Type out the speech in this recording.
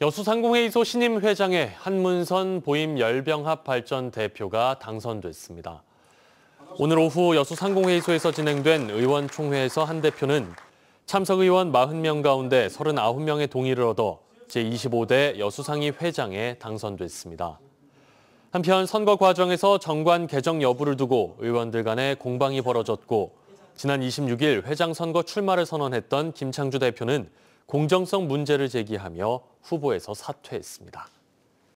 여수상공회의소 신임 회장의 한문선 보임열병합발전 대표가 당선됐습니다. 오늘 오후 여수상공회의소에서 진행된 의원총회에서 한 대표는 참석 의원 40명 가운데 39명의 동의를 얻어 제25대 여수상위 회장에 당선됐습니다. 한편 선거 과정에서 정관 개정 여부를 두고 의원들 간에 공방이 벌어졌고 지난 26일 회장 선거 출마를 선언했던 김창주 대표는 공정성 문제를 제기하며 후보에서 사퇴했습니다.